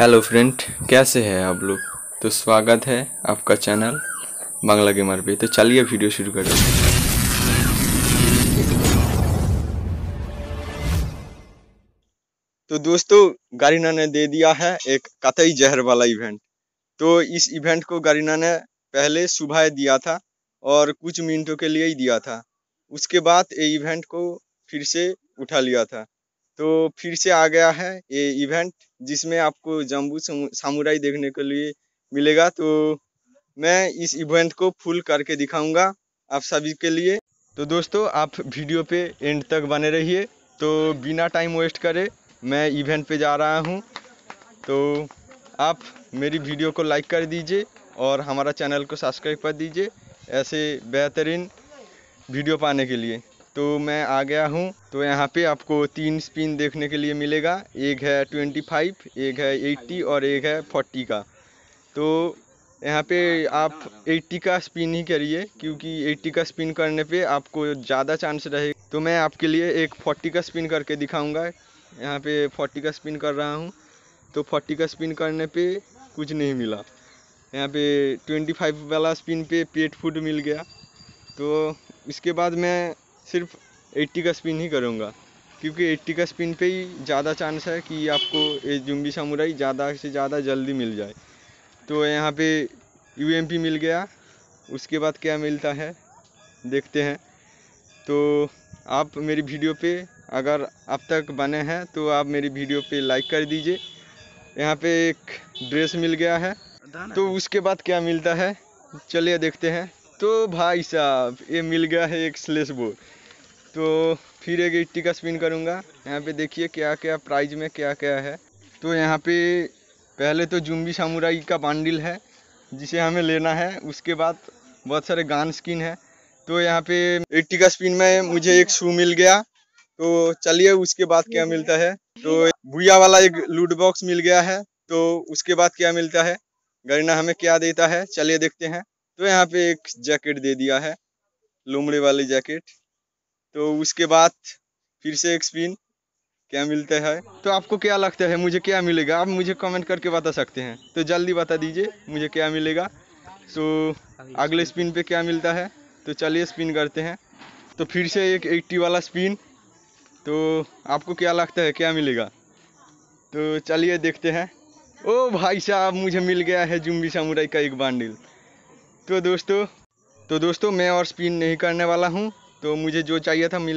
hello friend कैसे हैं आप लोग तो स्वागत है आपका चैनल बांग्ला गेमर पे तो चलिए वीडियो शुरू करें तो दोस्तों गारीना ने दे दिया है एक कतई जहर वाला इवेंट तो इस इवेंट को गारीना ने पहले सुबह दिया था और कुछ मिनटों के लिए ही दिया था उसके बाद ये इवेंट को फिर से उठा लिया था तो फिर से आ गया है ये इवेंट जिसमें आपको जम्बू सामुराई देखने के लिए मिलेगा तो मैं इस इवेंट को फुल करके दिखाऊंगा आप सभी के लिए तो दोस्तों आप वीडियो पे एंड तक बने रहिए तो बिना टाइम वेस्ट करे मैं इवेंट पे जा रहा हूँ तो आप मेरी वीडियो को लाइक कर दीजिए और हमारा चैनल को सब्सक्राइब कर दीजिए ऐसे बेहतरीन वीडियो पाने के लिए तो मैं आ गया हूँ तो यहाँ पे आपको तीन स्पिन देखने के लिए मिलेगा एक है ट्वेंटी फाइव एक है एट्टी और एक है फोर्टी का तो यहाँ पे आप एट्टी का स्पिन ही करिए क्योंकि एट्टी का स्पिन करने पे आपको ज़्यादा चांस रहे तो मैं आपके लिए एक फोर्टी का स्पिन करके दिखाऊँगा यहाँ पे फोर्टी का स्पिन कर रहा हूँ तो फोर्टी का स्पिन करने पर कुछ नहीं मिला यहाँ पे ट्वेंटी फाइव वाला स्पिन पे पेट फूड मिल गया तो इसके बाद मैं सिर्फ 80 का स्पिन ही करूँगा क्योंकि 80 का स्पिन पे ही ज़्यादा चांस है कि आपको ये जुम्बी सामुराई ज़्यादा से ज़्यादा जल्दी मिल जाए तो यहाँ पे यू मिल गया उसके बाद क्या मिलता है देखते हैं तो आप मेरी वीडियो पे अगर अब तक बने हैं तो आप मेरी वीडियो पे लाइक कर दीजिए यहाँ पे एक ड्रेस मिल गया है तो उसके बाद क्या मिलता है चलिए देखते हैं तो भाई साहब ये मिल गया है एक स्लेस बोर्ड तो फिर एक इट्टी का स्पिन करूँगा यहाँ पे देखिए क्या क्या प्राइज में क्या क्या है तो यहाँ पे पहले तो जुम्बी सामुराई का बांडिल है जिसे हमें लेना है उसके बाद बहुत सारे गान स्किन है तो यहाँ पे इट्टी का स्पिन में मुझे एक शू मिल गया तो चलिए उसके बाद क्या मिलता है तो भूया वाला एक लूट बॉक्स मिल गया है तो उसके बाद क्या मिलता है गरीना हमें क्या देता है चलिए देखते हैं तो यहाँ पे एक जैकेट दे दिया है लोमड़े वाली जैकेट तो उसके बाद फिर से एक स्पिन क्या मिलता है तो आपको क्या लगता है मुझे क्या मिलेगा आप मुझे कमेंट करके बता सकते हैं तो जल्दी बता दीजिए मुझे क्या मिलेगा तो अगले स्पिन पे क्या मिलता है तो चलिए स्पिन करते हैं तो फिर से एक एट्टी वाला स्पिन तो आपको क्या लगता है क्या मिलेगा तो चलिए देखते हैं ओ भाई साहब मुझे मिल गया है जुम्बी सामुराई का एक बांडिल तो दोस्तों तो दोस्तों मैं और स्पिन नहीं करने वाला हूँ तो मुझे जो चाहिए था मिल